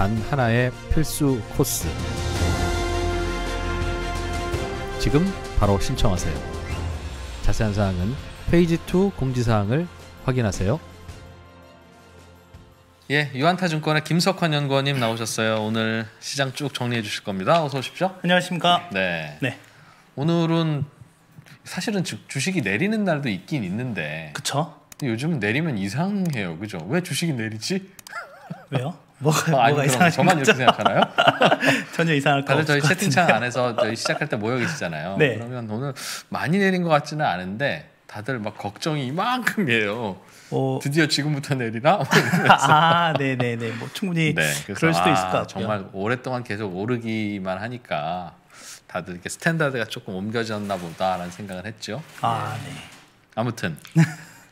단 하나의 필수 코스. 지금 바로 신청하세요. 자세한 사항은 페이지 2 공지사항을 확인하세요. 예, 유한타증권의 김석환 연구원님 나오셨어요. 오늘 시장 쭉 정리해 주실 겁니다. 어서 오십시오. 안녕하십니까. 네. 네. 오늘은 사실은 주식이 내리는 날도 있긴 있는데. 그쵸. 요즘 내리면 이상해요, 그죠? 왜 주식이 내리지? 왜요? 뭐가, 아, 뭐가 이상하 저만 거죠? 이렇게 생각하나요? 전혀 이상할 거 없을 저희 채팅창 안에서 저희 시작할 때 모여 계시잖아요. 네. 그러면 오늘 많이 내린 것 같지는 않은데 다들 막 걱정이 이만큼이에요. 어... 드디어 지금부터 내리나? 뭐 아, 네네네. 뭐 충분히 네, 그럴 수도 아, 있을 것 같아요. 정말 오랫동안 계속 오르기만 하니까 다들 이렇게 스탠다드가 조금 옮겨졌나 보다라는 생각을 했죠. 아, 네. 아무튼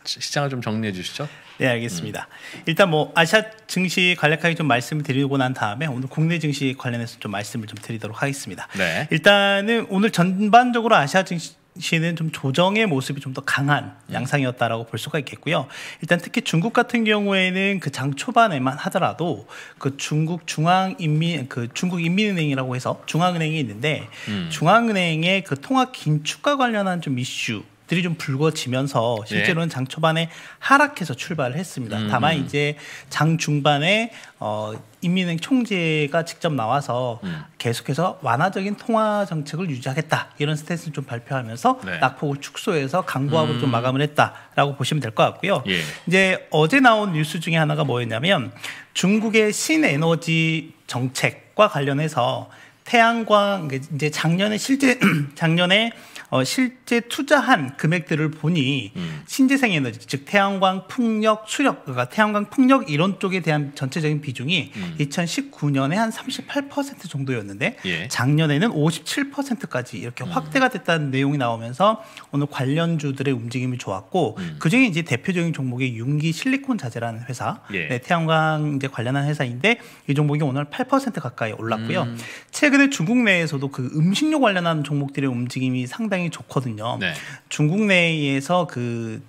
시장을 좀 정리해 주시죠. 네, 알겠습니다. 음. 일단 뭐 아시아 증시 간략하게 좀 말씀을 드리고 난 다음에 오늘 국내 증시 관련해서 좀 말씀을 좀 드리도록 하겠습니다. 네. 일단은 오늘 전반적으로 아시아 증시 시는 좀 조정의 모습이 좀 더 강한 음. 양상이었다라고 볼 수가 있겠고요. 일단 특히 중국 같은 경우에는 그 장 초반에만 하더라도 그 중국 중앙 인민 그 중국 인민은행이라고 해서 중앙은행이 있는데 음. 중앙은행의 그 통화 긴축과 관련한 좀 이슈 들이 좀 불거지면서 실제로는 네. 장 초반에 하락해서 출발을 했습니다. 음. 다만 이제 장 중반에 어, 인민은행 총재가 직접 나와서 음. 계속해서 완화적인 통화 정책을 유지하겠다 이런 스탠스를 좀 발표하면서 네. 낙폭을 축소해서 강보하고 음. 좀 마감을 했다라고 보시면 될 것 같고요. 예. 이제 어제 나온 뉴스 중에 하나가 뭐였냐면 중국의 신에너지 정책과 관련해서 태양광 이제 작년에 실제 작년에 어, 실제 투자한 금액들을 보니 음. 신재생 에너지 즉 태양광 풍력 수력 그러니까 태양광 풍력 이런 쪽에 대한 전체적인 비중이 음. 2019년에 한 38% 정도였는데 예. 작년에는 57%까지 이렇게 음. 확대가 됐다는 내용이 나오면서 오늘 관련주들의 움직임이 좋았고 음. 그중에 이제 대표적인 종목이 윤기 실리콘 자재라는 회사 예. 네, 태양광 이제 관련한 회사인데 이 종목이 오늘 8% 가까이 올랐고요. 음. 최근에 중국 내에서도 그 음식료 관련한 종목들의 움직임이 상당히 상당히 좋거든요. 네. 중국 내에서 그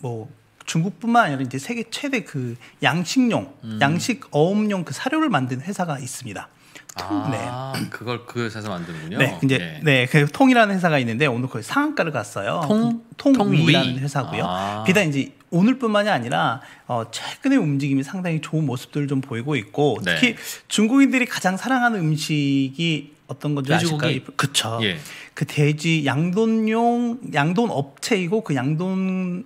뭐 중국뿐만 아니라 이제 세계 최대 그 양식용, 음. 양식 어업용 그 사료를 만든 회사가 있습니다. 통, 아, 네. 그걸 그 회사에서 만드는군요. 네, 이제 네, 네그 통이라는 회사가 있는데 오늘 거의 상한가를 갔어요. 통 통위라는 회사고요. 아. 비단 이제 오늘뿐만이 아니라 어, 최근의 움직임이 상당히 좋은 모습들을 좀 보이고 있고 네. 특히 네. 중국인들이 가장 사랑하는 음식이 어떤 건지 돼지고기? 아실까요? 그쵸. 예. 그 돼지 양돈용 양돈 업체이고 그 양돈의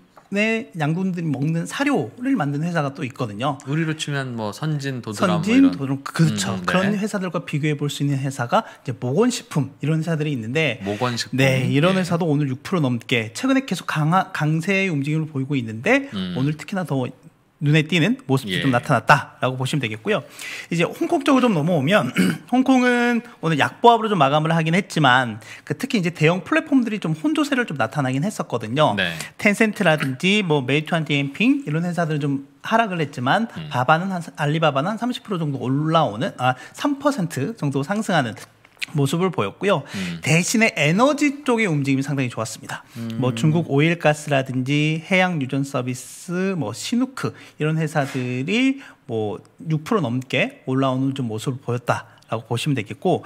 양돈들이 먹는 사료를 만든 회사가 또 있거든요. 우리로 치면 뭐 선진 도드람 뭐 선진 뭐 이런. 도드람 그렇죠. 음, 네. 그런 회사들과 비교해 볼 수 있는 회사가 이제 모건식품 이런 회사들이 있는데 모건식품 네 이런 예. 회사도 오늘 6% 넘게 최근에 계속 강하, 강세의 움직임을 보이고 있는데 음. 오늘 특히나 더 눈에 띄는 모습이 예. 좀 나타났다라고 보시면 되겠고요. 이제 홍콩 쪽으로 좀 넘어오면 홍콩은 오늘 약보합으로 좀 마감을 하긴 했지만 그 특히 이제 대형 플랫폼들이 좀 혼조세를 좀 나타나긴 했었거든요. 네. 텐센트라든지 뭐 메이투안디엠핑 이런 회사들은 좀 하락을 했지만 음. 바바는 한 알리바바는 한 30% 정도 올라오는 아3% 정도 상승하는 모습을 보였고요. 음. 대신에 에너지 쪽의 움직임이 상당히 좋았습니다. 뭐 음. 뭐 중국 오일가스라든지 해양 유전 서비스, 뭐 시누크 이런 회사들이 뭐 6% 넘게 올라오는 좀 모습을 보였다라고 보시면 되겠고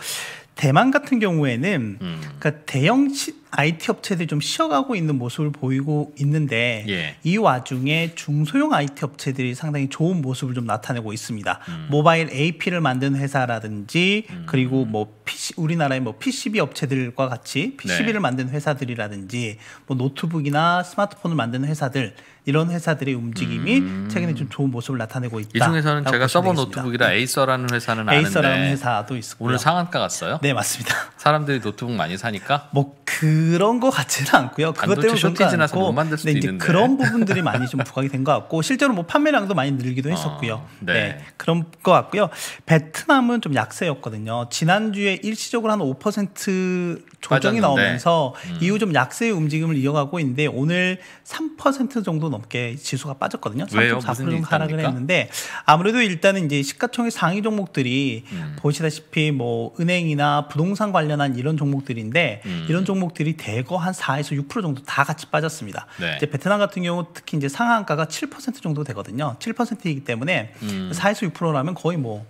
대만 같은 경우에는 음. 그러니까 대형 시, IT 업체들이 좀 쉬어가고 있는 모습을 보이고 있는데 예. 이 와중에 중소형 IT 업체들이 상당히 좋은 모습을 좀 나타내고 있습니다. 음. 모바일 AP를 만든 회사라든지 음. 그리고 뭐 PC, 우리나라의 뭐 PCB 업체들과 같이 PCB를 네. 만든 회사들이라든지 뭐 노트북이나 스마트폰을 만드 회사들 이런 회사들의 움직임이 음. 최근에 좀 좋은 모습을 나타내고 있다. 이 중에서는 제가 서버 노트북이라 네. 에이서라는 회사는 에이서라는 아는데 회사도 있고 오늘 상한가 갔어요? 네 맞습니다. 사람들이 노트북 많이 사니까 뭐그 그런 것 같지는 않고요. 그것 때문에 그런 고 만들 네, 수도 이 있는데. 그런 부분들이 많이 좀 부각이 된 것 같고 실제로 뭐 판매량도 많이 늘기도 아, 했었고요. 어, 네. 네. 그런 것 같고요. 베트남은 좀 약세였거든요. 지난주에 일시적으로 한 5% 조정이 빠졌는데. 나오면서 음. 이후 좀 약세의 움직임을 이어가고 있는데 오늘 3% 정도 넘게 지수가 빠졌거든요. 3.4% 하락을 했는데 아무래도 일단은 이제 시가총액 상위 종목들이 음. 보시다시피 뭐 은행이나 부동산 관련한 이런 종목들인데 음. 이런 종목들이 기들이 대거 한 4에서 6% 정도 다 같이 빠졌습니다. 네. 이제 베트남 같은 경우 특히 이제 상한가가 7% 정도 되거든요. 7%이기 때문에 음. 4에서 6%라면 거의 뭐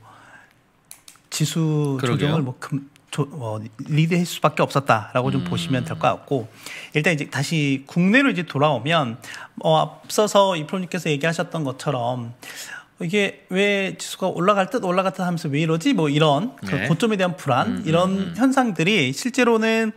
지수 조정을 뭐 금, 조, 어, 리드할 수밖에 없었다라고 좀 음. 보시면 될 것 같고 일단 이제 다시 국내로 이제 돌아오면 어, 앞서서 이 프로님께서 얘기하셨던 것처럼 이게 왜 지수가 올라갈 듯올라갔다 하면서 왜 이러지 뭐 이런 네. 그 고점에 대한 불안 음, 음 이런 음, 음, 현상들이 실제로는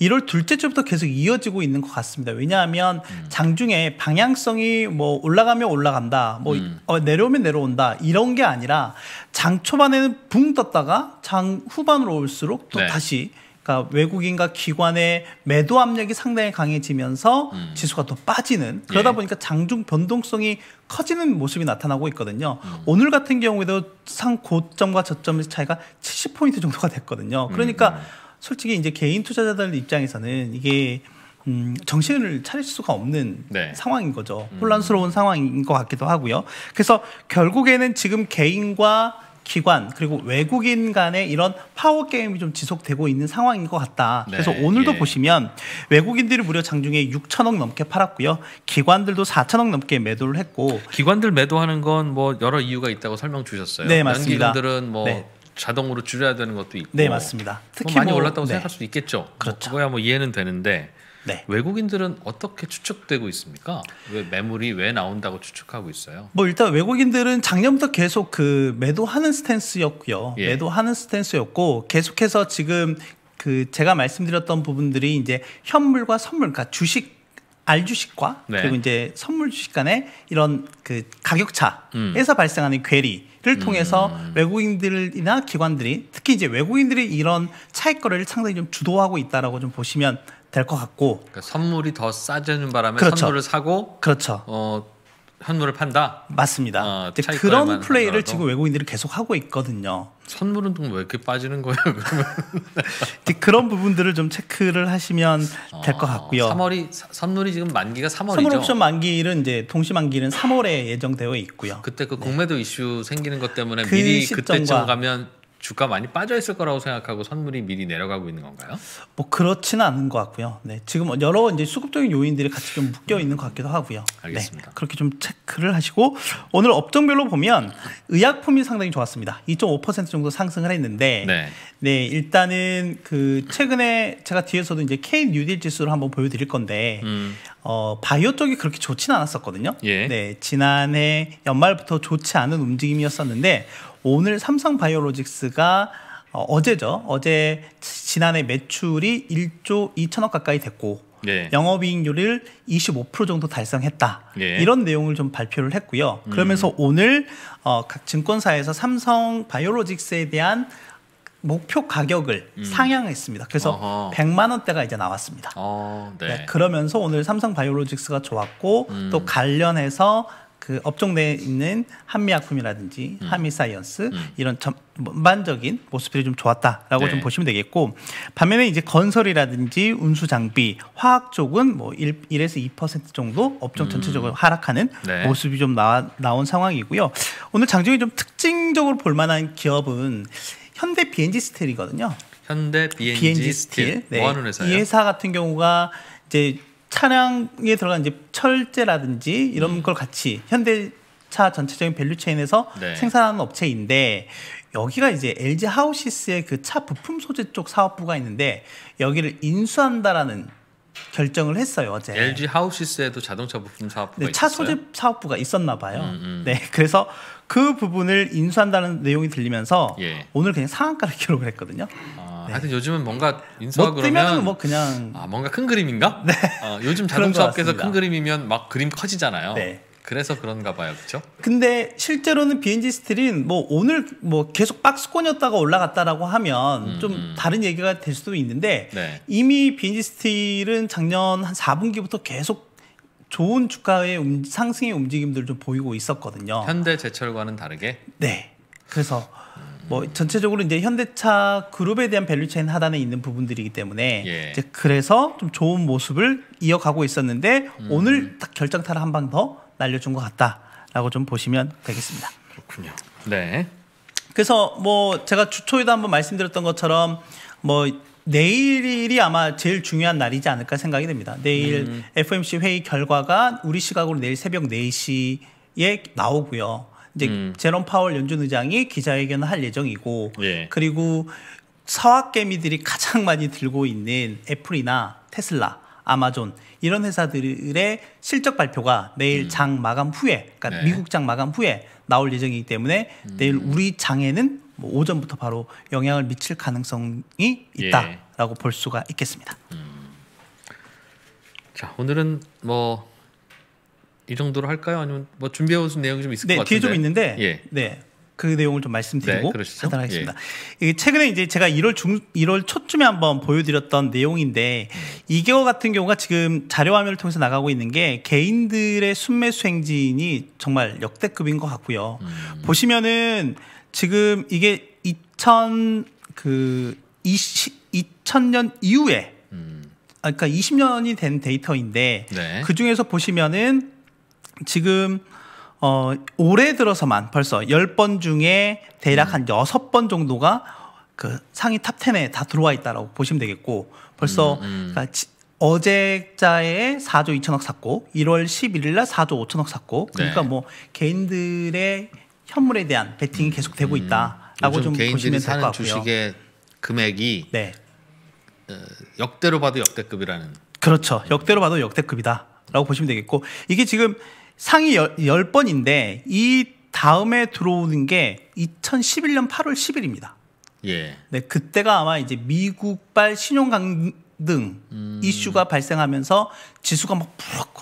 1월 둘째 주부터 계속 이어지고 있는 것 같습니다. 왜냐하면 음. 장중에 방향성이 뭐 올라가면 올라간다, 뭐 음. 어, 내려오면 내려온다 이런 게 아니라 장 초반에는 붕 떴다가 장 후반으로 올수록 또 네. 다시 그러니까 외국인과 기관의 매도 압력이 상당히 강해지면서 음. 지수가 더 빠지는 예. 그러다 예. 보니까 장중 변동성이 커지는 모습이 나타나고 있거든요. 음. 오늘 같은 경우에도 상 고점과 저점의 차이가 70포인트 정도가 됐거든요. 그러니까 음. 음. 솔직히 이제 개인 투자자들 입장에서는 이게 음, 정신을 차릴 수가 없는 네. 상황인 거죠. 음. 혼란스러운 음. 상황인 것 같기도 하고요. 그래서 결국에는 지금 개인과 기관 그리고 외국인 간의 이런 파워 게임이 좀 지속되고 있는 상황인 것 같다. 네, 그래서 오늘도 예. 보시면 외국인들이 무려 장중에 6천억 넘게 팔았고요. 기관들도 4천억 넘게 매도를 했고 기관들 매도하는 건 뭐 여러 이유가 있다고 설명 주셨어요. 네, 맞습니다. 기관들은 뭐 네. 자동으로 줄여야 되는 것도 있고. 네, 맞습니다. 뭐 특히 많이 뭐, 올랐다고 네. 생각할 수도 있겠죠. 뭐 그렇죠. 그거야 뭐 이해는 되는데 네. 외국인들은 어떻게 추측되고 있습니까? 왜 매물이 왜 나온다고 추측하고 있어요? 뭐 일단 외국인들은 작년부터 계속 그 매도하는 스탠스였고요. 예. 매도하는 스탠스였고 계속해서 지금 그 제가 말씀드렸던 부분들이 이제 현물과 선물, 그러니까 주식 알주식과 네. 그리고 이제 선물 주식 간의 이런 그 가격차에서 음. 발생하는 괴리를 음. 통해서 음. 외국인들이나 기관들이 특히 이제 외국인들이 이런 차익 거래를 상당히 좀 주도하고 있다라고 좀 보시면 될 것 같고 그러니까 선물이 더 싸지는 바람에 그렇죠. 선물을 사고 그렇죠. 어, 현물을 판다. 맞습니다. 어, 그런 플레이를 하더라도. 지금 외국인들이 계속 하고 있거든요. 선물 은또 왜 이렇게 빠지는 거예요? 그런 부분들을 좀 체크를 하시면 아, 될것 같고요. 3월이 선물이 지금 만기가 3월이죠. 선물 옵션 만기일은 이제 동시 만기는 3월에 예정되어 있고요. 그때 그 공매도 네. 이슈 생기는 것 때문에 그 미리 시점과, 그때쯤 가면 주가 많이 빠져 있을 거라고 생각하고 선물이 미리 내려가고 있는 건가요? 뭐 그렇지는 않은 것 같고요. 네, 지금 여러 이제 수급적인 요인들이 같이 좀 묶여 있는 것 같기도 하고요. 네, 알겠습니다. 네, 그렇게 좀 체크를 하시고 오늘 업종별로 보면 의약품이 상당히 좋았습니다. 2.5% 정도 상승을 했는데, 네. 네, 일단은 그 최근에 제가 뒤에서도 이제 K 뉴딜 지수를 한번 보여드릴 건데, 음. 어, 바이오 쪽이 그렇게 좋지는 않았었거든요. 예. 네, 지난해 연말부터 좋지 않은 움직임이었었는데 오늘 삼성바이오로직스가 어, 제죠 어제 지난해 매출이 1조 2천억 가까이 됐고 예. 영업이익률을 25% 정도 달성했다. 예. 이런 내용을 좀 발표를 했고요. 음. 그러면서 음. 오늘 어, 각 증권사에서 삼성 바이오로직스에 대한 목표 가격을 음. 상향했습니다. 그래서 어허. 100만 원대가 이제 나왔습니다. 어, 네. 네, 그러면서 오늘 삼성 바이오로직스가 좋았고 음. 또 관련해서 그 업종 내에 있는 한미약품이라든지 음. 한미사이언스 음. 이런 전반적인 모습들이 좀 좋았다라고 네. 좀 보시면 되겠고 반면에 이제 건설이라든지 운수 장비 화학 쪽은 뭐 1, 1에서 2% 정도 업종 음. 전체적으로 음. 하락하는 네. 모습이 좀 나, 나온 상황이고요 오늘 장중에 좀 특징적으로 볼 만한 기업은 현대 BNG 스틸이거든요. 현대 BNG, BNG 스틸. 스틸. 네. 뭐 하는 회사예요? 이 회사 같은 경우가 이제 차량에 들어간 이제 철제라든지 이런 음. 걸 같이 현대차 전체적인 밸류체인에서 네. 생산하는 업체인데 여기가 이제 LG 하우시스의 그 차 부품 소재 쪽 사업부가 있는데 여기를 인수한다라는 결정을 했어요 어제. LG 하우시스에도 자동차 부품 사업부가 네, 차 있었어요? 소재 사업부가 있었나 봐요. 음, 음. 네, 그래서 그 부분을 인수한다는 내용이 들리면서 예. 오늘 그냥 상한가를 기록을 했거든요. 아. 네. 하여튼 요즘은 뭔가 인수하 뭐 그러면 뭐 그냥 아 뭔가 큰 그림인가? 네. 어, 요즘 자동차 업계에서 큰 그림이면 막 그림 커지잖아요. 네. 그래서 그런가 봐요, 그렇죠? 근데 실제로는 BNG 스틸은 뭐 오늘 뭐 계속 박스권이었다가 올라갔다라고 하면 음, 좀 음. 다른 얘기가 될 수도 있는데 네. 이미 BNG 스틸은 작년 한 4분기부터 계속 좋은 주가의 상승의 움직임들을 좀 보이고 있었거든요. 현대제철과는 다르게? 네. 그래서 뭐 전체적으로 이제 현대차 그룹에 대한 밸류체인 하단에 있는 부분들이기 때문에 예. 이제 그래서 좀 좋은 모습을 이어가고 있었는데 음. 오늘 딱 결정타를 한 방 더 날려준 것 같다라고 좀 보시면 되겠습니다. 그렇군요. 네. 그래서 뭐 제가 주초에도 한번 말씀드렸던 것처럼 뭐 내일이 아마 제일 중요한 날이지 않을까 생각이 됩니다. 내일 음. FMC 회의 결과가 우리 시각으로 내일 새벽 4시에 나오고요. 이제 음. 제롬 파월 연준 의장이 기자회견을 할 예정이고 예. 그리고 서학개미들이 가장 많이 들고 있는 애플이나 테슬라 아마존 이런 회사들의 실적 발표가 내일 음. 장 마감 후에 그러니까 네. 미국 장 마감 후에 나올 예정이기 때문에 음. 내일 우리 장에는 뭐 오전부터 바로 영향을 미칠 가능성이 예. 있다라고 예. 볼 수가 있겠습니다. 음. 자 오늘은 뭐이 정도로 할까요? 아니면 뭐 준비해 오신 내용이 좀 있을 네, 것 같은데. 네, 뒤에 좀 있는데. 예. 네. 그 내용을 좀 말씀드리고 네, 하도록하겠습니다 예. 최근에 이제 제가 1월 중 1월 초쯤에 한번 보여드렸던 내용인데 이개월 같은 경우가 지금 자료 화면을 통해서 나가고 있는 게 개인들의 순매수 행진이 정말 역대급인 것 같고요. 음. 보시면은 지금 이게 2000 그 20, 2000년 이후에 음. 아, 그러니까 20년이 된 데이터인데 네. 그 중에서 보시면은 지금 어, 올해 들어서만 벌써 열 번 중에 대략 한 여섯 번 정도가 그 상위 탑10에 다 들어와 있다라고 보시면 되겠고 벌써 음, 음. 그러니까 어제자에 4조 2천억 샀고 1월 11일 날 4조 5천억 샀고 그러니까 네. 뭐 개인들의 현물에 대한 베팅이 계속 되고 있다라고 음, 음. 좀 보시면 될 것 같고요. 주식의 금액이 네. 어, 역대로 봐도 역대급이라는 그렇죠. 역대로 봐도 역대급이다라고 보시면 되겠고 이게 지금 상위 10, 번인데이 다음에 들어오는 게 2011년 8월 10일입니다. 예. 네, 그때가 아마 이제 미국발 신용강등 음. 이슈가 발생하면서 지수가 막푹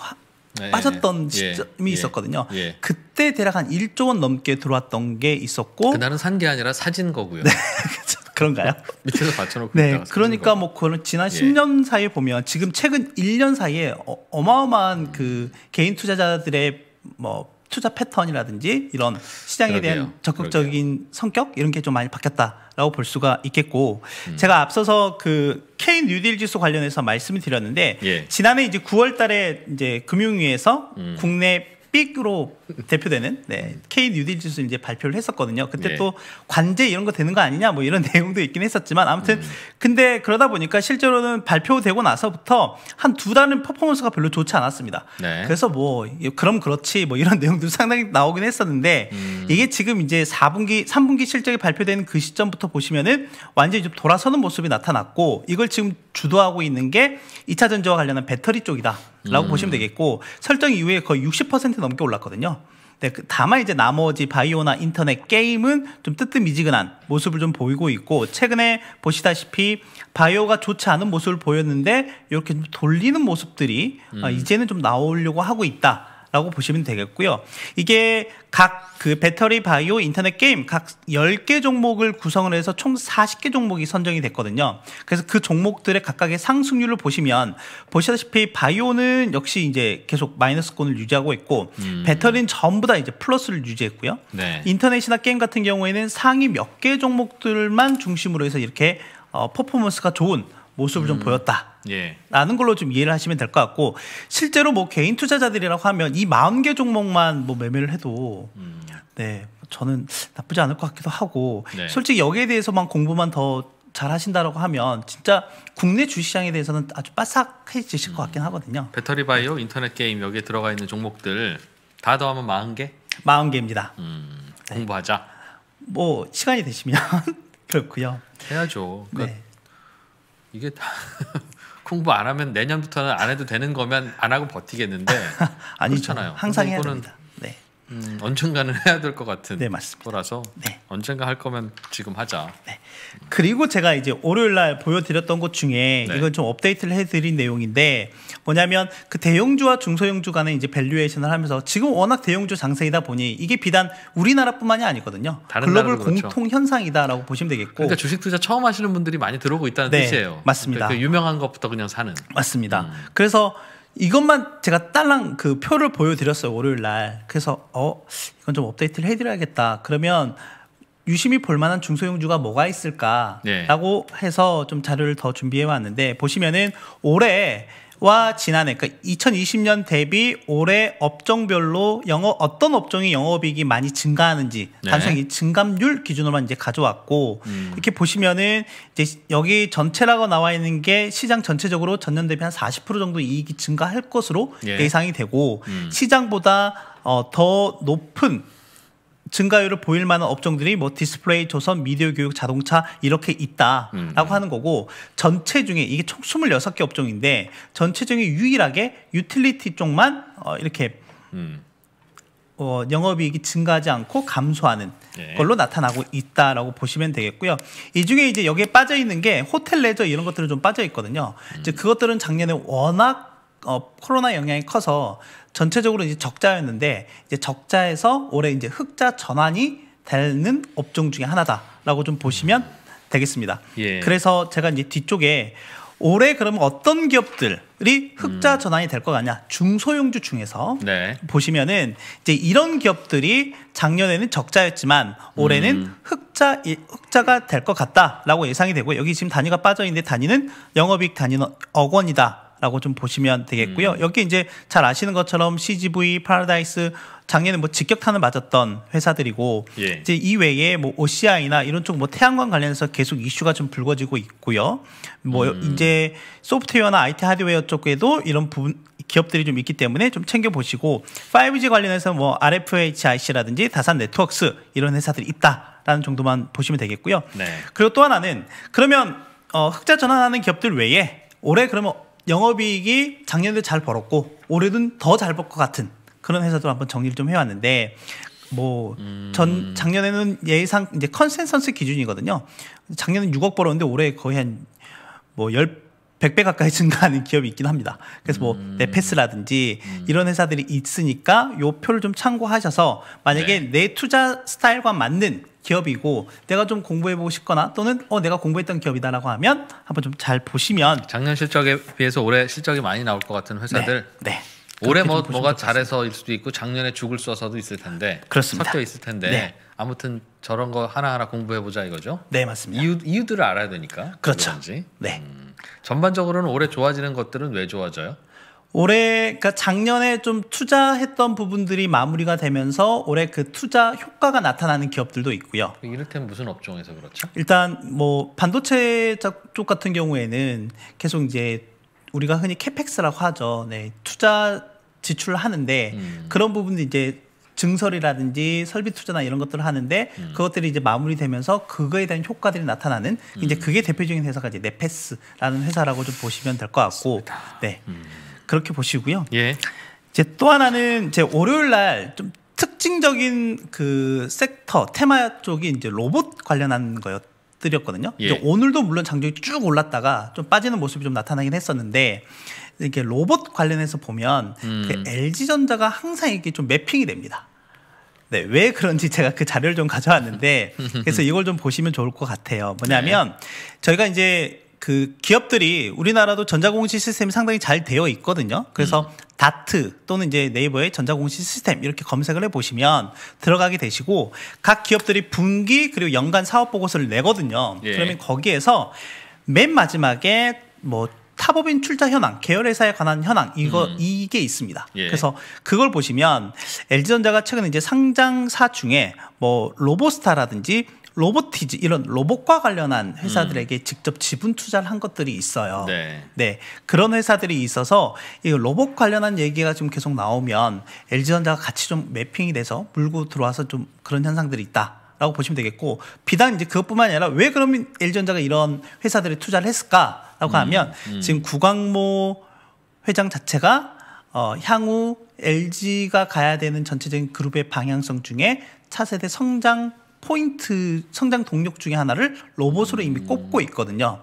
네, 네, 빠졌던 예. 시점이 예, 있었거든요. 예. 그때 대략 한 1조 원 넘게 들어왔던 게 있었고 그날은 산 게 아니라 사진 거고요. 네, 그런가요? 밑에서 받쳐놓고 네, 그러니까 뭐 그런 지난 예. 10년 사이 에 보면 지금 최근 1년 사이에 어, 마어마한그 음. 개인 투자자들의 뭐 투자 패턴이라든지 이런 시장에 그러게요. 대한 적극적인 그러게요. 성격 이런 게 좀 많이 바뀌었다라고 볼 수가 있겠고 음. 제가 앞서서 그 케인 뉴딜 지수 관련해서 말씀을 드렸는데 예. 지난해 이제 9월달에 이제 금융위에서 음. 국내 삑으로 대표되는 네, 케이 뉴딜지스 이제 발표를 했었거든요. 그때 네. 또 관제 이런 거 되는 거 아니냐 뭐 이런 내용도 있긴 했었지만 아무튼 음. 근데 그러다 보니까 실제로는 발표되고 나서부터 한 두 달은 퍼포먼스가 별로 좋지 않았습니다. 네. 그래서 뭐 그럼 그렇지 뭐 이런 내용도 상당히 나오긴 했었는데 음. 이게 지금 이제 4분기 3분기 실적이 발표되는 그 시점부터 보시면은 완전히 좀 돌아서는 모습이 나타났고 이걸 지금 주도하고 있는 게 2차 전지와 관련한 배터리 쪽이다. 라고 음. 보시면 되겠고 설정 이후에 거의 60% 넘게 올랐거든요. 네, 그 다만 이제 나머지 바이오나 인터넷 게임은 좀 뜨뜻미지근한 모습을 좀 보이고 있고 최근에 보시다시피 바이오가 좋지 않은 모습을 보였는데 이렇게 좀 돌리는 모습들이 어, 음. 이제는 좀 나오려고 하고 있다. 라고 보시면 되겠고요. 이게 각 그 배터리 바이오 인터넷 게임 각 10개 종목을 구성을 해서 총 40개 종목이 선정이 됐거든요. 그래서 그 종목들의 각각의 상승률을 보시면 보시다시피 바이오는 역시 이제 계속 마이너스권을 유지하고 있고 음. 배터리는 전부 다 이제 플러스를 유지했고요. 네. 인터넷이나 게임 같은 경우에는 상위 몇 개 종목들만 중심으로 해서 이렇게 어, 퍼포먼스가 좋은 모습을 좀 음. 보였다. 예. 라는 걸로 좀 이해를 하시면 될 것 같고 실제로 뭐 개인 투자자들이라고 하면 이 40개 종목만 뭐 매매를 해도 음. 네 저는 나쁘지 않을 것 같기도 하고 네. 솔직히 여기에 대해서만 공부만 더잘 하신다라고 하면 진짜 국내 주시장에 식 대해서는 아주 빠삭해지실 음. 것 같긴 하거든요. 배터리 바이오, 네. 인터넷 게임 여기에 들어가 있는 종목들 다 더하면 40개? 40개입니다. 음, 네. 공부하자. 네. 뭐 시간이 되시면 그렇고요. 해야죠. 그러니까 네. 이게 다 공부 안 하면 내년부터는 안 해도 되는 거면 안 하고 버티겠는데 아니잖아요. 항상 해야 됩니다. 음, 언젠가는 해야 될 것 같은 네, 맞습니다. 거라서 네. 언젠가 할 거면 지금 하자. 네. 그리고 제가 이제 월요일 날 보여드렸던 것 중에 네. 이건 좀 업데이트를 해드린 내용인데 뭐냐면 그 대형주와 중소형주 간의 이제 밸류에이션을 하면서 지금 워낙 대형주 장세이다 보니 이게 비단 우리나라뿐만이 아니거든요. 글로벌 그렇죠. 공통 그렇죠. 현상이다라고 보시면 되겠고. 그러니까 주식 투자 처음 하시는 분들이 많이 들어오고 있다는 네, 뜻이에요. 맞습니다. 그러니까 그 유명한 것부터 그냥 사는. 맞습니다. 음. 그래서 이것만 제가 딸랑 그 표를 보여드렸어요 월요일 날. 그래서 어 이건 좀 업데이트를 해드려야겠다. 그러면 유심히 볼만한 중소형주가 뭐가 있을까라고 네. 해서 좀 자료를 더 준비해 왔는데 보시면은 올해 와 지난해 그러니까 2020년 대비 올해 업종별로 영어 어떤 업종이 영업이익이 많이 증가하는지 네. 단순히 증감률 기준으로만 이제 가져왔고 음. 이렇게 보시면은 이제 여기 전체라고 나와 있는 게 시장 전체적으로 전년 대비 한 40% 정도 이익이 증가할 것으로 예. 예상이 되고 음. 시장보다 어, 더 높은 증가율을 보일 만한 업종들이 뭐 디스플레이, 조선, 미디어 교육, 자동차 이렇게 있다라고 음, 하는 거고 전체 중에 이게 총 26개 업종인데 전체 중에 유일하게 유틸리티 쪽만 어 이렇게 음. 어 영업이익이 증가하지 않고 감소하는 네. 걸로 나타나고 있다라고 보시면 되겠고요. 이 중에 이제 여기에 빠져 있는 게 호텔 레저 이런 것들은 좀 빠져 있거든요. 이제 음. 그것들은 작년에 워낙 어, 코로나 영향이 커서 전체적으로 이제 적자였는데 이제 적자에서 올해 이제 흑자 전환이 되는 업종 중에 하나다라고 좀 보시면 되겠습니다. 예. 그래서 제가 이제 뒤쪽에 올해 그러면 어떤 기업들이 흑자 음. 전환이 될 것 같냐 중소형주 중에서 네. 보시면은 이제 이런 기업들이 작년에는 적자였지만 올해는 음. 흑자 흑자가 될 것 같다라고 예상이 되고 여기 지금 단위가 빠져 있는데 단위는 영업이익 단위는 어, 억 원이다. 라고 좀 보시면 되겠고요. 음. 여기 이제 잘 아시는 것처럼 CGV, 파라다이스 작년에 뭐 직격탄을 맞았던 회사들이고 예. 이제 이 외에 뭐 OCI나 이런 쪽 뭐 태양광 관련해서 계속 이슈가 좀 불거지고 있고요. 뭐 음. 이제 소프트웨어나 IT 하드웨어 쪽에도 이런 부분 기업들이 좀 있기 때문에 좀 챙겨 보시고 5G 관련해서 뭐 RFHIC라든지 다산 네트웍스 이런 회사들이 있다라는 정도만 보시면 되겠고요. 네. 그리고 또 하나는 그러면 어 흑자 전환하는 기업들 외에 올해 그러면 영업이익이 작년에도 잘 벌었고 올해는 더 잘 벌 것 같은 그런 회사도 한번 정리를 좀 해왔는데 뭐전 음... 작년에는 예상 이제 컨센서스 기준이거든요. 작년은 6억 벌었는데 올해 거의 한 뭐 10, 100배 가까이 증가하는 기업이 있긴 합니다. 그래서 뭐 음... 네패스라든지 음... 이런 회사들이 있으니까 요 표를 좀 참고하셔서 만약에 네. 내 투자 스타일과 맞는 기업이고 내가 좀 공부해보고 싶거나 또는 어 내가 공부했던 기업이다라고 하면 한번 좀 잘 보시면 작년 실적에 비해서 올해 실적이 많이 나올 것 같은 회사들 네. 네. 올해 뭐 뭐가 잘해서일 수도 있고 작년에 죽을 써서도 있을 텐데 그렇습니다. 섞여 있을 텐데 네. 아무튼 저런 거 하나하나 공부해 보자 이거죠. 네 맞습니다. 이유 이유들을 알아야 되니까 그렇죠. 그런지. 네. 음, 전반적으로는 올해 좋아지는 것들은 왜 좋아져요? 올해 그러니까 작년에 좀 투자했던 부분들이 마무리가 되면서 올해 그 투자 효과가 나타나는 기업들도 있고요. 이를테면 무슨 업종에서 그렇죠? 일단 뭐 반도체 쪽 같은 경우에는 계속 이제 우리가 흔히 캐펙스라고 하죠. 네, 투자 지출을 하는데 음. 그런 부분도 이제 증설이라든지 설비 투자나 이런 것들을 하는데 음. 그것들이 이제 마무리되면서 그거에 대한 효과들이 나타나는 음. 이제 그게 대표적인 회사가 이제 네페스라는 회사라고 좀 보시면 될 것 같고, 맞습니다. 네. 음. 그렇게 보시고요. 예. 이제 또 하나는 제 월요일 날 좀 특징적인 그 섹터 테마 쪽이 이제 로봇 관련한 거였드렸거든요. 예. 오늘도 물론 장중이 쭉 올랐다가 좀 빠지는 모습이 좀 나타나긴 했었는데 이렇게 로봇 관련해서 보면 음. 그 LG 전자가 항상 이게 렇좀 매핑이 됩니다. 네, 왜 그런지 제가 그 자료를 좀 가져왔는데 그래서 이걸 좀 보시면 좋을 것 같아요. 뭐냐면 네. 저희가 이제 그 기업들이 우리나라도 전자공시 시스템이 상당히 잘 되어 있거든요. 그래서 음. 다트 또는 이제 네이버에 전자공시 시스템 이렇게 검색을 해 보시면 들어가게 되시고 각 기업들이 분기 그리고 연간 사업 보고서를 내거든요. 예. 그러면 거기에서 맨 마지막에 뭐 탑업인 출자 현황, 계열 회사에 관한 현황 이거 음. 이게 있습니다. 예. 그래서 그걸 보시면 LG전자가 최근 이제 상장사 중에 뭐 로보스타라든지 로보티즈 이런 로봇과 관련한 음. 회사들에게 음. 직접 지분 투자를 한 것들이 있어요. 네. 네. 그런 회사들이 있어서 이 로봇 관련한 얘기가 지금 계속 나오면 LG전자가 같이 좀 매핑이 돼서 물고 들어와서 좀 그런 현상들이 있다. 라고 보시면 되겠고 비단 이제 그것뿐만 아니라 왜 그러면 엘 g 전자가 이런 회사들에 투자를 했을까라고 음. 하면 음. 지금 구광모 회장 자체가 어, 향후 LG가 가야 되는 전체적인 그룹의 방향성 중에 차세대 성장 포인트 성장 동력 중의 하나를 로봇으로 이미 음. 꼽고 있거든요.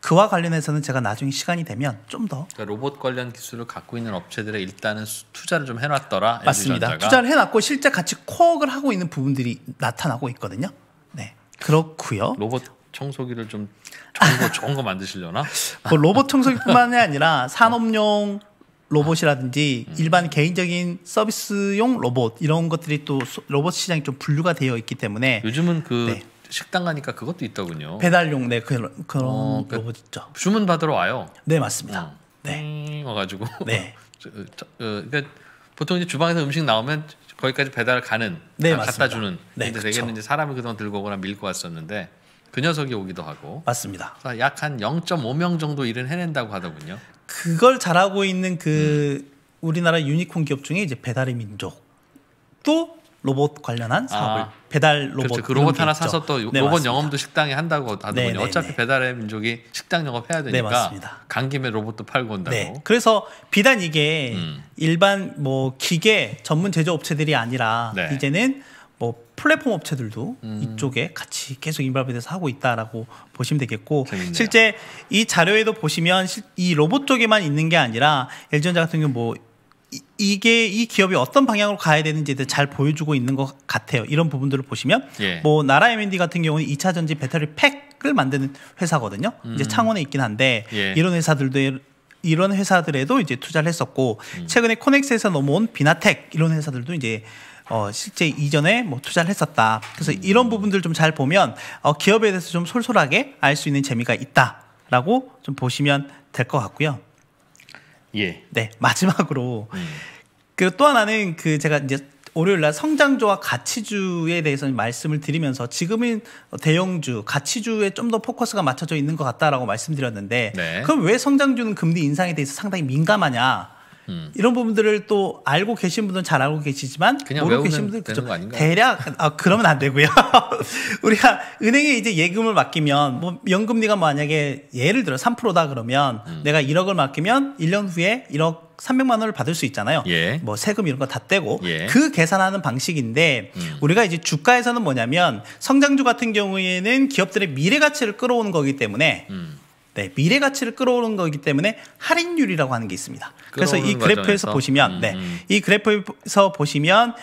그와 관련해서는 제가 나중에 시간이 되면 좀더 그러니까 로봇 관련 기술을 갖고 있는 업체들의 일단은 투자를 좀 해놨더라. 맞습니다. LG전자가. 투자를 해놨고 실제 같이 코어를 하고 있는 부분들이 나타나고 있거든요. 네, 그렇고요. 로봇 청소기를 좀 좋은 거, 좋은 거 만드시려나? 뭐 로봇 청소기뿐만이 아니라 산업용 로봇이라든지 음. 일반 개인적인 서비스용 로봇 이런 것들이 또 로봇 시장이 좀 분류가 되어 있기 때문에 요즘은 그 네. 식당 가니까 그것도 있더군요. 배달용 네 그런 그런 어, 그 로봇 있죠. 주문 받으러 와요. 네 맞습니다. 음. 네 음, 와가지고 네 저, 저, 어, 그러니까 보통 이제 주방에서 음식 나오면 거기까지 배달 가는 네, 갖다 주는 네, 근데 되게는 이제 사람을 그동안 들고 오거나 밀고 왔었는데 그 녀석이 오기도 하고 맞습니다. 약한 0.5명 정도 일을 해낸다고 하더군요. 그걸 잘하고 있는 그 음. 우리나라 유니콘 기업 중에 이제 배달의 민족또 로봇 관련한 사업을 아, 배달 로봇 그렇죠. 그 로봇 하나 사서 또 네, 로봇 영업도 식당에 한다고 하더군요. 네, 네, 네. 어차피 네, 배달의 민족이 식당 영업 해야 네, 되니까 간 김에 로봇도 팔고 온다고. 그래서 비단 이게 음. 일반 뭐 기계 전문 제조 업체들이 아니라 이제는 플랫폼 업체들도 음. 이쪽에 같이 계속 인발브에서 하고 있다라고 보시면 되겠고 재밌네요. 실제 이 자료에도 보시면 이 로봇 쪽에만 있는 게 아니라 엘지전자 같은 경우 는뭐 이, 게이 기업이 어떤 방향으로 가야 되는지 잘 보여주고 있는 것 같아요. 이런 부분들을 보시면 예. 뭐 나라 M&D 같은 경우는 2차 전지 배터리 팩을 만드는 회사거든요. 음. 이제 창원에 있긴 한데 예. 이런 회사들도 이런 회사들에도 이제 투자를 했었고 음. 최근에 코넥스에서 넘어온 비나텍 이런 회사들도 이제 어, 실제 이전에 뭐 투자를 했었다. 그래서 음. 이런 부분들 좀 잘 보면 어, 기업에 대해서 좀 솔솔하게 알 수 있는 재미가 있다라고 좀 보시면 될 것 같고요. 예. 네 마지막으로 음. 그또 하나는 그 제가 이제 월요일 날 성장주와 가치주에 대해서 말씀을 드리면서 지금은 대형주, 가치주에 좀 더 포커스가 맞춰져 있는 것 같다라고 말씀드렸는데 네. 그럼 왜 성장주는 금리 인상에 대해서 상당히 민감하냐? 음. 이런 부분들을 또 알고 계신 분들은 잘 알고 계시지만 모르고 계신 분들은 그죠. 대략 아 그러면 안 되고요. 우리가 은행에 이제 예금을 맡기면 뭐 연금리가 만약에 예를 들어 3%다 그러면 음. 내가 1억을 맡기면 1년 후에 1억 300만 원을 받을 수 있잖아요. 예. 뭐 세금 이런 거 다 떼고 예. 그 계산하는 방식인데 음. 우리가 이제 주가에서는 뭐냐면 성장주 같은 경우에는 기업들의 미래 가치를 끌어오는 거기 때문에 음. 네, 미래 가치를 끌어오는 거기 때문에 할인율이라고 하는 게 있습니다. 그래서 이 그래프에서 과정에서? 보시면 네, 음, 네. 이 그래프에서 보시면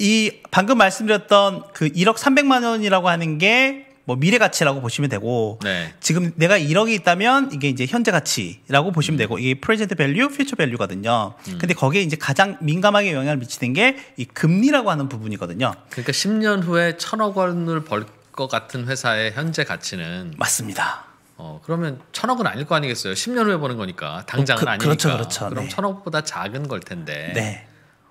이 방금 말씀드렸던 그 1억 300만 원이라고 하는 게 뭐 미래 가치라고 보시면 되고 네. 지금 내가 1억이 있다면 이게 이제 현재 가치라고 보시면 음. 되고 이게 프레젠트 밸류, 퓨처 밸류거든요. 근데 거기에 이제 가장 민감하게 영향을 미치는 게 이 금리라고 하는 부분이거든요. 그러니까 10년 후에 1 0 0 0억 원을 벌 것 같은 회사의 현재 가치는 맞습니다. 어 그러면 천억은 아닐 거 아니겠어요. 10년 후에 보는 거니까 당장은 어, 그, 아니니까. 그렇죠, 그렇죠. 그럼 네. 천억보다 작은 걸 텐데 네.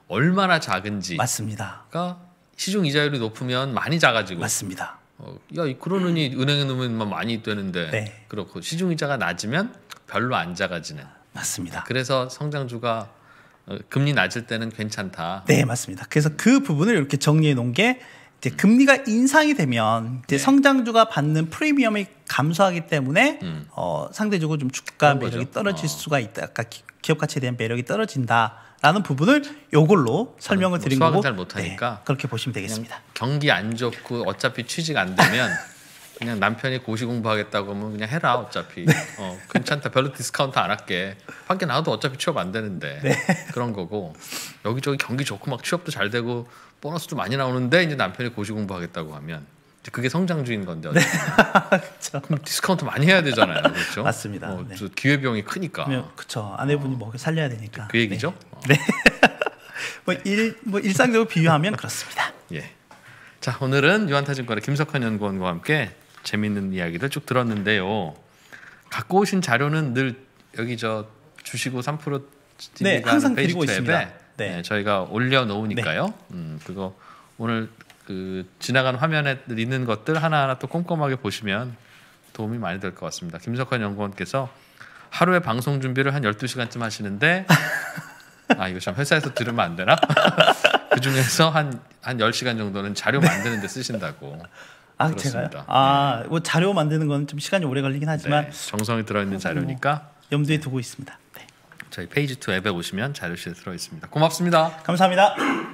얼마나 작은지 맞습니다. 그러니까 시중 이자율이 높으면 많이 작아지고 맞습니다. 어, 야 그러느니 음. 은행에 넣으면 많이 되는데 네. 그렇고 시중 이자가 낮으면 별로 안 작아지는 맞습니다. 그래서 성장주가 어, 금리 낮을 때는 괜찮다. 네 맞습니다. 그래서 그 부분을 이렇게 정리해 놓은 게 이제 금리가 인상이 되면 이제 네. 성장주가 받는 프리미엄이 감소하기 때문에 음. 어, 상대적으로 좀 주가 매력이 떨어질 어. 수가 있다. 아까 기, 업 가치에 대한 매력이 떨어진다라는 부분을 요걸로 뭐 설명을 드린 거고 네, 그렇게 보시면 되겠습니다. 경기 안 좋고 어차피 취직 안 되면 그냥 남편이 고시 공부하겠다고 하면 그냥 해라 어차피 네. 어, 괜찮다 별로 디스카운트 안 할게 밖에 나와도 어차피 취업 안 되는데 네. 그런 거고 여기저기 경기 좋고 막 취업도 잘 되고 보너스도 많이 나오는데 이제 남편이 고시 공부하겠다고 하면 그게 성장주인 건데 네. 그럼 디스카운트 많이 해야 되잖아요 그렇죠 맞습니다 어, 기회비용이 크니까 그렇죠 아내분이 어. 뭐 먹여 살려야 되니까 그 얘기죠 네, 어. 네. 뭐, 일, 뭐 일상적으로 비유하면 그렇습니다 예. 자 오늘은 유한타증권의 김석환 연구원과 함께 재밌는 이야기를 쭉 들었는데요. 갖고 오신 자료는 늘 여기 저 주시고 3프로 네, 항상 페이지 드 네. 네. 저희가 올려놓으니까요. 네. 음, 그거 오늘 그 지나간 화면에 있는 것들 하나하나 또 꼼꼼하게 보시면 도움이 많이 될 것 같습니다. 김석환 연구원께서 하루에 방송 준비를 한 12시간쯤 하시는데 아 이거 참 회사에서 들으면 안 되나? 그 중에서 한한 10시간 정도는 자료 네. 만드는 데 쓰신다고. 아 그렇습니다. 제가요? 아, 아뭐 네. 자료 만드는 건 좀 시간이 오래 걸리긴 하지만 네, 정성이 들어있는 뭐 자료니까 염두에 두고 있습니다. 네. 저희 페이지 2 앱에 오시면 자료실 들어 있습니다. 고맙습니다. 감사합니다.